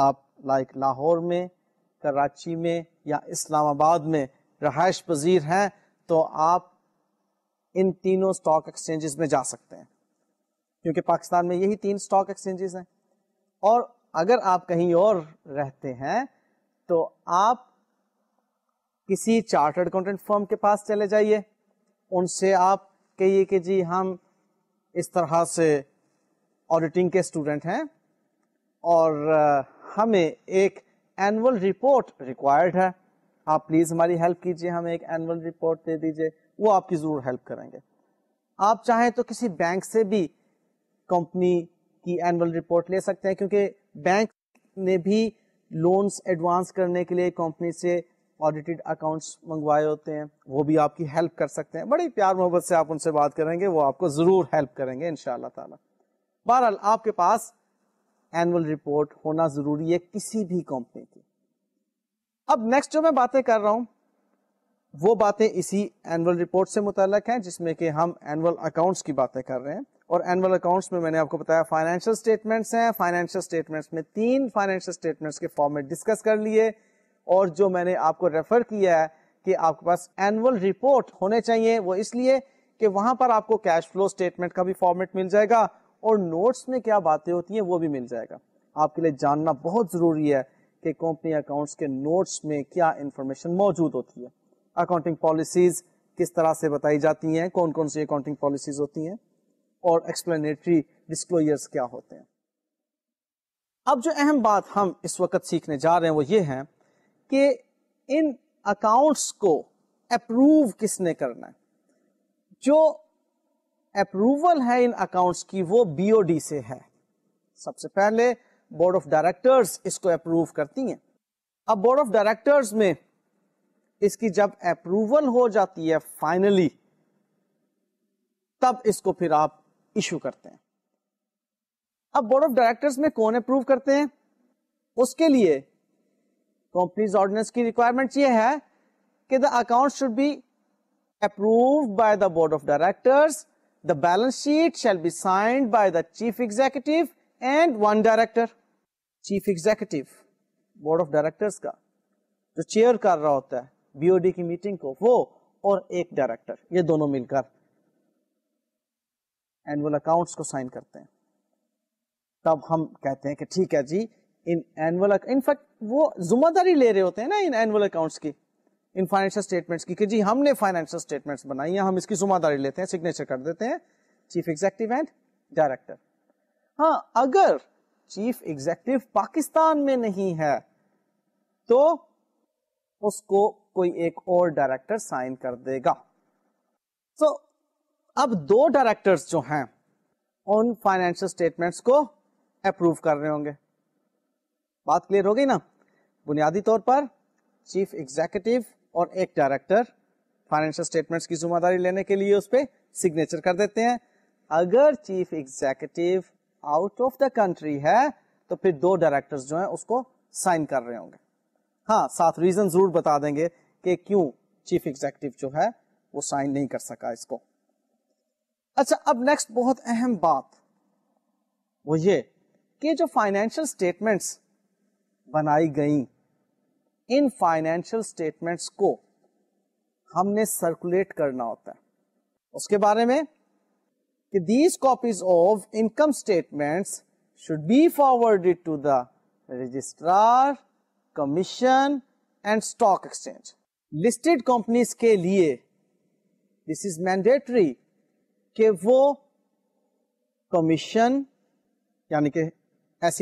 A: आप लाइक लाहौर में कराची में या इस्लामाबाद में रहायश पजीर हैं तो आप इन तीनों स्टॉक एक्सचेंजेस में जा सकते हैं क्योंकि पाकिस्तान में यही तीन स्टॉक एक्सचेंजेस हैं और अगर आप कहीं और रहते हैं तो आप किसी चार्टर्ड अकाउंटेंट फर्म के पास चले जाइए उनसे आप कहिए कि जी हम इस तरह से ऑडिटिंग के स्टूडेंट हैं और हमें एक एनुअल रिपोर्ट रिक्वायर्ड है आप प्लीज हमारी हेल्प कीजिए हमें एक एनुअल रिपोर्ट दे दीजिए वो आपकी जरूर हेल्प करेंगे आप चाहें तो किसी बैंक से भी कंपनी की एनुअल रिपोर्ट ले सकते हैं क्योंकि बैंक ने भी लोन्स एडवांस करने के लिए कंपनी से ऑडिटेड अकाउंट्स मंगवाए होते हैं वो भी आपकी हेल्प कर सकते हैं बड़ी प्यार मोहब्बत से आप उनसे बात करेंगे वो आपको जरूर हेल्प करेंगे इनशाला बहरहाल आपके पास एनुअल रिपोर्ट होना जरूरी है किसी भी कंपनी की अब नेक्स्ट जो मैं बातें कर रहा हूं वो बातें इसी एनुअल रिपोर्ट से मुतलक हैं जिसमें कि हम एनुअल अकाउंट्स की बातें कर रहे हैं और एनुअल अकाउंट्स में मैंने आपको बताया फाइनेंशियल स्टेटमेंट्स हैं फाइनेंशियल स्टेटमेंट्स में तीन फाइनेंशियल स्टेटमेंट्स के फॉर्मेट डिस्कस कर लिए और जो मैंने आपको रेफर किया है कि आपके पास एनुअल रिपोर्ट होने चाहिए वो इसलिए कि वहां पर आपको कैश फ्लो स्टेटमेंट का भी फॉर्मेट मिल जाएगा और नोट्स में क्या बातें होती हैं वो भी मिल जाएगा आपके लिए जानना बहुत ज़रूरी है कि कंपनी अकाउंट्स के नोट्स में क्या इंफॉर्मेशन मौजूद होती है अकाउंटिंग पॉलिसीज़ किस तरह से बताई जाती हैं कौन कौन सी अकाउंटिंग पॉलिसीज होती हैं और एक्सप्लेनेटरी डिस्कलोयर्स क्या होते हैं अब जो अहम बात हम इस वक्त सीखने जा रहे हैं वो ये है कि इन अकाउंट्स को अप्रूव किसने करना है जो अप्रूवल है इन अकाउंट्स की वो बीओडी से है सबसे पहले बोर्ड ऑफ डायरेक्टर्स इसको अप्रूव करती हैं अब बोर्ड ऑफ डायरेक्टर्स में इसकी जब अप्रूवल हो जाती है फाइनली तब इसको फिर आप इशू करते हैं अब बोर्ड ऑफ डायरेक्टर्स में कौन अप्रूव करते हैं उसके लिए कंपनीज ऑर्डिनेंस की रिक्वायरमेंट ये है कि the account should be approve by the board of directors the balance sheet shall be signed by the chief executive and one director chief executive board of directors का जो chair कर रहा होता है बीओडी की मीटिंग को वो और एक डायरेक्टर ये दोनों मिलकर एनुअल अकाउंट्स को साइन करते हैं तब हम कहते हैं कि ठीक है जी इन एनुअल इनफैक्ट वो जुम्मेदारी ले रहे होते हैं ना इन एनुअल अकाउंट्स की इन फाइनेंशियल स्टेटमेंट्स की कि जी हमने फाइनेंशियल स्टेटमेंट्स बनाई है हम इसकी जुम्मेदारी लेते हैं सिग्नेचर कर देते हैं चीफ एग्जेक्टिव एंड डायरेक्टर हाँ अगर चीफ एग्जेक्टिव पाकिस्तान में नहीं है तो उसको कोई एक और डायरेक्टर साइन कर देगा सो so, अब दो डायरेक्टर्स जो हैं उन फाइनेंशियल स्टेटमेंट्स को अप्रूव कर रहे होंगे बात क्लियर हो गई ना बुनियादी तौर पर चीफ एग्जीक्यूटिव और एक डायरेक्टर फाइनेंशियल स्टेटमेंट्स की जिम्मेदारी लेने के लिए उस पर सिग्नेचर कर देते हैं अगर chief executive out of the country है तो फिर दो डायरेक्टर्स जो हैं उसको साइन कर रहे होंगे हाँ साथ रीजन जरूर बता देंगे कि क्यों चीफ एग्जीक्यूटिव जो है वो साइन नहीं कर सका इसको अच्छा अब नेक्स्ट बहुत अहम बात वो ये कि जो फाइनेंशियल स्टेटमेंट्स बनाई गई इन फाइनेंशियल स्टेटमेंट्स को हमने सर्कुलेट करना होता है उसके बारे में कि these copies of income statements should be forwarded to the registrar commission and stock exchange listed companies के लिए दिस इज मैंडेटरी कि वो कमीशन यानी कि एस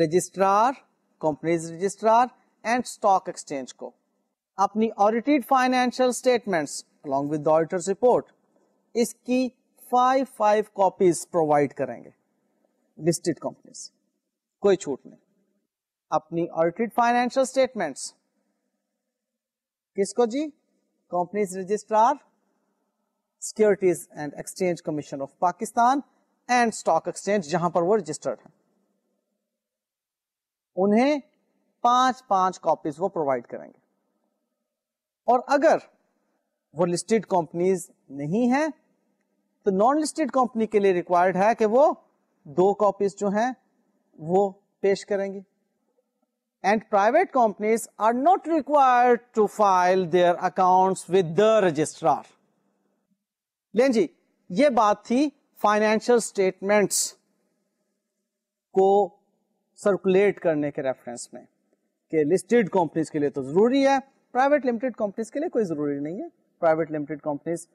A: registrar companies registrar and stock exchange को अपनी audited financial statements along with auditors report इसकी फाइव फाइव कॉपीज प्रोवाइड करेंगे लिस्टेड कंपनीज कोई छूट नहीं अपनी ऑडिटेड फाइनेंशियल स्टेटमेंट्स किसको जी companies registrar securities and exchange commission of Pakistan and stock exchange जहां पर वो रजिस्टर्ड है उन्हें पांच पांच कॉपीज वो प्रोवाइड करेंगे और अगर वो लिस्टेड कंपनीज नहीं है तो नॉन लिस्टेड कंपनी के लिए रिक्वायर्ड है कि वो दो कॉपीज जो हैं वो पेश करेंगी and private companies are not required to file their accounts with the registrar लें जी ये बात थी फाइनेंशियल स्टेटमेंट्स को सर्कुलेट करने के रेफरेंस में कि लिस्टेड कंपनीज के लिए तो जरूरी है प्राइवेट लिमिटेड कंपनीज के लिए कोई जरूरी नहीं है प्राइवेट लिमिटेड कंपनीज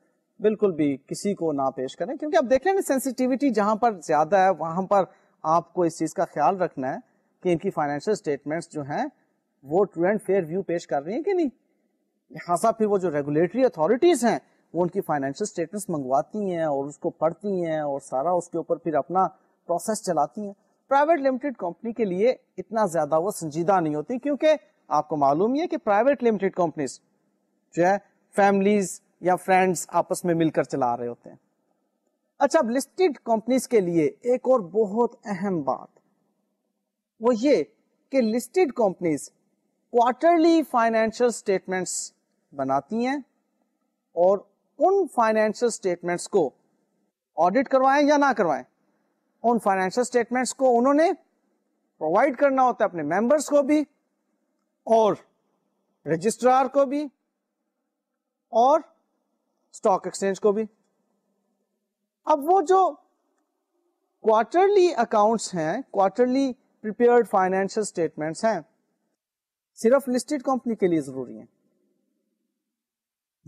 A: बिल्कुल भी किसी को ना पेश करें क्योंकि आप देख लें सेंसिटिविटी जहां पर ज्यादा है वहां पर आपको इस चीज का ख्याल रखना है कि इनकी फाइनेंशियल स्टेटमेंट्स जो हैं वो ट्रू एंड फेयर व्यू पेश कर रही है कि नहीं लिहाजा फिर वो जो रेगुलेटरी अथॉरिटीज हैं वो उनकी फाइनेंशियल स्टेटमेंट्स मंगवाती हैं और उसको पढ़ती हैं और सारा उसके ऊपर फिर अपना प्रोसेस चलाती हैं प्राइवेट लिमिटेड कंपनी के लिए इतना ज्यादा वो संजीदा नहीं होती क्योंकि आपको मालूम है कि प्राइवेट लिमिटेड कंपनीज जो है फैमिलीज या फ्रेंड्स आपस में मिलकर चला रहे होते हैं अच्छा अब लिस्टेड कंपनीज के लिए एक और बहुत अहम बात वो ये कि listed companies quarterly financial statements बनाती हैं और उन फाइनेंशियल स्टेटमेंट्स को ऑडिट करवाएं या ना करवाएं उन फाइनेंशियल स्टेटमेंट्स को उन्होंने प्रोवाइड करना होता है अपने मेंबर्स को भी और रजिस्ट्रार को भी और स्टॉक एक्सचेंज को भी अब वो जो क्वार्टरली अकाउंट्स हैं क्वार्टरली प्रिपेयर्ड फाइनेंशियल स्टेटमेंट्स हैं सिर्फ लिस्टेड कंपनी के लिए जरूरी है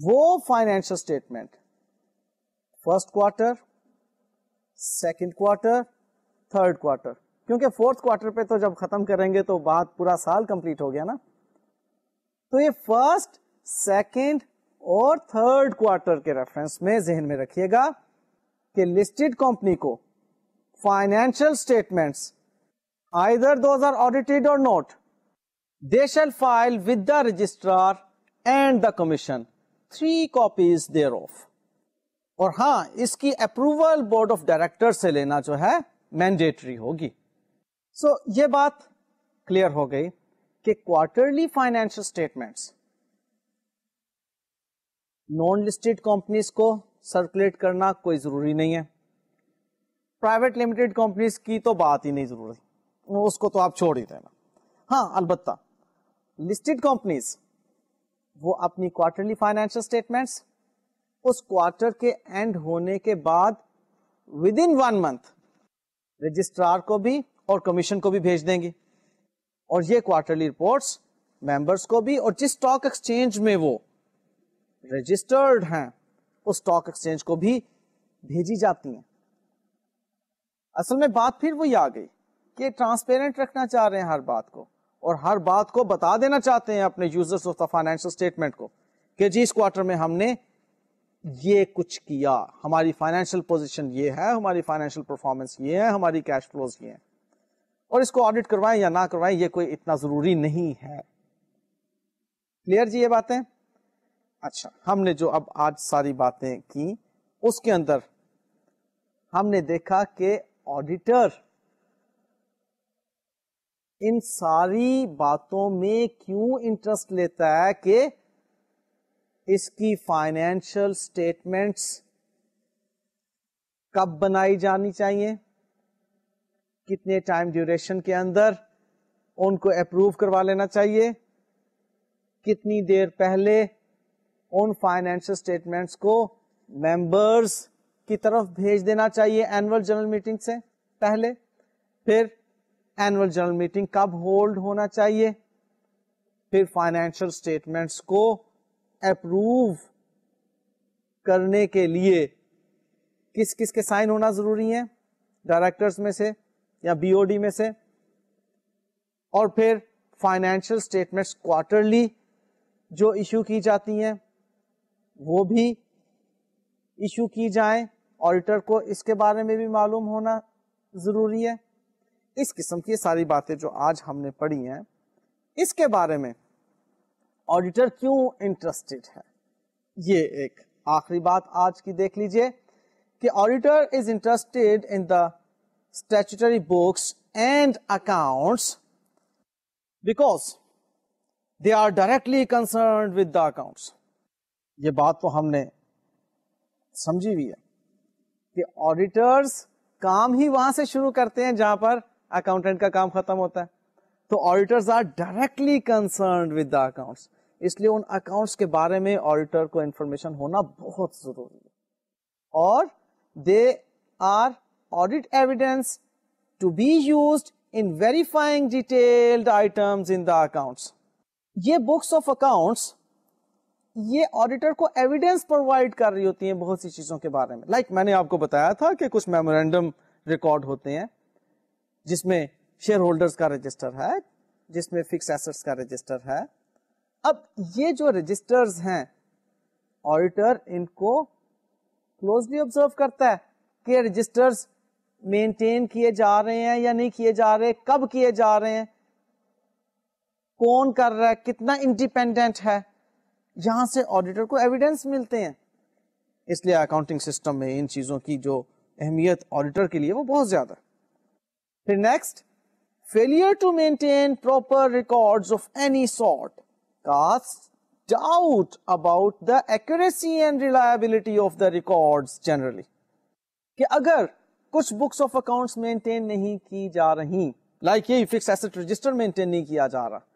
A: वो financial statement first quarter second quarter third quarter क्योंकि फोर्थ क्वार्टर पे तो जब खत्म करेंगे तो बाद पूरा साल कंप्लीट हो गया ना तो ये फर्स्ट सेकेंड और थर्ड क्वार्टर के रेफरेंस में जहन में रखिएगा कि लिस्टेड कंपनी को फाइनेंशियल स्टेटमेंट्स आइदर दो हजार ऑडिटेड और not they shall file with the registrar and the commission three copies thereof और हां इसकी अप्रूवल बोर्ड ऑफ डायरेक्टर से लेना जो है मैंडेटरी होगी सो so, ये बात क्लियर हो गई कि quarterly financial statements non listed companies को सर्कुलेट करना कोई जरूरी नहीं है प्राइवेट लिमिटेड कंपनीज की तो बात ही नहीं जरूरी उसको तो आप छोड़ ही देना हाँ अलबत्ता लिस्टेड कंपनीज वो अपनी क्वार्टरली फाइनेंशियल स्टेटमेंट्स उस क्वार्टर के एंड होने के बाद within one month registrar को भी और कमीशन को भी भेज देंगे और ये क्वार्टरली रिपोर्ट्स मेंबर्स को भी और जिस स्टॉक एक्सचेंज में वो रजिस्टर्ड हैं उस स्टॉक एक्सचेंज को भी भेजी जाती हैं असल में बात फिर वही आ गई कि ट्रांसपेरेंट रखना चाह रहे हैं हर बात को और हर बात को बता देना चाहते हैं अपने users of the financial statement को कि जी इस क्वार्टर में हमने ये कुछ किया हमारी फाइनेंशियल पोजीशन ये है हमारी फाइनेंशियल परफॉर्मेंस ये है हमारी कैश फ्लोज ये है और इसको ऑडिट करवाएं या ना करवाएं ये कोई इतना जरूरी नहीं है क्लियर जी ये बातें अच्छा हमने जो अब आज सारी बातें की उसके अंदर हमने देखा कि ऑडिटर इन सारी बातों में क्यों इंटरेस्ट लेता है कि इसकी फाइनेंशियल स्टेटमेंट्स कब बनाई जानी चाहिए कितने टाइम ड्यूरेशन के अंदर उनको अप्रूव करवा लेना चाहिए कितनी देर पहले उन फाइनेंशियल स्टेटमेंट्स को मेंबर्स की तरफ भेज देना चाहिए एनुअल जनरल मीटिंग से पहले फिर एनुअल जनरल मीटिंग कब होल्ड होना चाहिए फिर फाइनेंशियल स्टेटमेंट्स को अप्रूव करने के लिए किस किस के साइन होना जरूरी है डायरेक्टर्स में से या बीओडी में से और फिर फाइनेंशियल स्टेटमेंट्स क्वार्टरली जो इशू की जाती हैं वो भी इशू की जाए ऑडिटर को इसके बारे में भी मालूम होना जरूरी है इस किस्म की सारी बातें जो आज हमने पढ़ी हैं इसके बारे में ऑडिटर क्यों इंटरेस्टेड है ये एक आखिरी बात आज की देख लीजिए कि auditor is interested in the statutory books and accounts because they are directly concern with the accounts ये बात तो हमने समझी हुई है कि ऑडिटर्स काम ही वहां से शुरू करते हैं जहां पर अकाउंटेंट का काम खत्म होता है तो auditors are directly concern with the accounts इसलिए उन अकाउंट्स के बारे में ऑडिटर को इंफॉर्मेशन होना बहुत जरूरी है और they are audit evidence to be use in verifying detailed items in the accounts ये बुक्स ऑफ अकाउंट्स ये ऑडिटर को एविडेंस प्रोवाइड कर रही होती है बहुत सी चीजों के बारे में लाइक like मैंने आपको बताया था कि कुछ मेमोरेंडम रिकॉर्ड होते हैं जिसमें शेयर होल्डर्स का रजिस्टर है जिसमें फिक्स एसेट्स का रजिस्टर है अब ये जो रजिस्टर्स हैं ऑडिटर इनको क्लोजली ऑब्जर्व करता है कि रजिस्टर्स मेंटेन किए जा रहे हैं या नहीं किए जा रहे कब किए जा रहे हैं कौन कर रहा है कितना इंडिपेंडेंट है यहां से ऑडिटर को एविडेंस मिलते हैं इसलिए अकाउंटिंग सिस्टम में इन चीजों की जो अहमियत ऑडिटर के लिए वो बहुत ज्यादा फिर next failure to maintain proper records of any sort casts doubt about the accuracy and reliability of the records generally. कि अगर कुछ बुक्स ऑफ अकाउंट्स मेंटेन नहीं की जा रही लाइक like ये फिक्स एसेट रजिस्टर मेंटेन नहीं किया जा रहा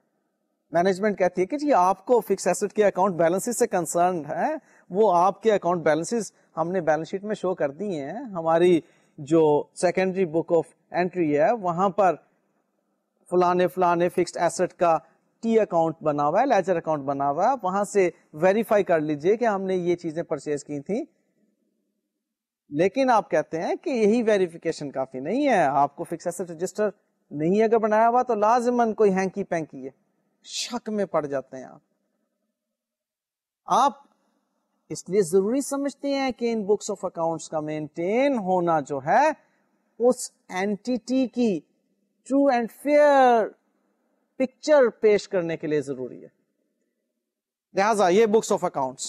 A: मैनेजमेंट कहती है कि जी आपको फिक्स एसेट के अकाउंट बैलेंसेस से कंसर्न है वो आपके अकाउंट बैलेंसेस हमने बैलेंस शीट में शो कर दिए हैं हमारी जो सेकेंडरी बुक ऑफ एंट्री है वहां पर फलाने फलाने फिक्स्ड एसेट का टी अकाउंट बना हुआ है लेजर अकाउंट बना हुआ है आप वहां से वेरीफाई कर लीजिए कि हमने ये चीजें परचेज की थी लेकिन आप कहते हैं कि यही वेरिफिकेशन काफी नहीं है आपको फिक्स एसेट रजिस्टर नहीं अगर बनाया हुआ तो लाजमन कोई हैंकी पैंकी है शक में पड़ जाते हैं आप आप इसलिए जरूरी समझते हैं कि इन बुक्स ऑफ अकाउंट्स का मेंटेन होना जो है उस एंटिटी की ट्रू एंड फेयर पिक्चर पेश करने के लिए जरूरी है लिहाजा ये बुक्स ऑफ अकाउंट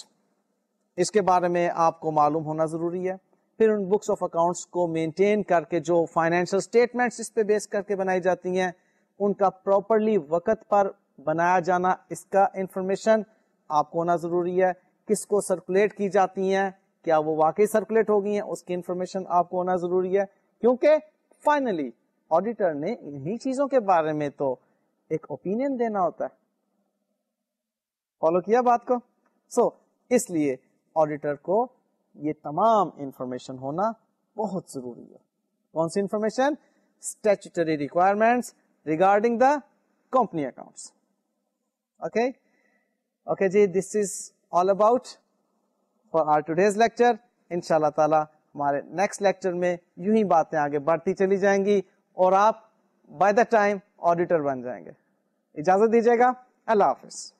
A: इसके बारे में आपको मालूम होना जरूरी है फिर उन बुक्स ऑफ अकाउंट्स को मेंटेन करके जो फाइनेंशियल स्टेटमेंट्स इस पे बेस करके बनाई जाती हैं उनका प्रॉपरली वक्त पर बनाया जाना इसका इंफॉर्मेशन आपको होना जरूरी है किसको सर्कुलेट की जाती हैं क्या वो वाकई सर्कुलेट हो गई है उसकी इंफॉर्मेशन आपको होना जरूरी है क्योंकि फाइनली ऑडिटर ने इन्हीं चीजों के बारे में तो एक ओपिनियन देना होता है फॉलो किया बात को सो so, इसलिए ऑडिटर को ये तमाम इंफॉर्मेशन होना बहुत जरूरी है कौन सी information statutory requirements regarding the company accounts okay okay जी this is all about for our today's lecture इनशाला हमारे नेक्स्ट लेक्चर में यू ही बातें आगे बढ़ती चली जाएंगी और आप बाय द टाइम ऑडिटर बन जाएंगे इजाजत दीजिएगा अल्लाह हाफिज़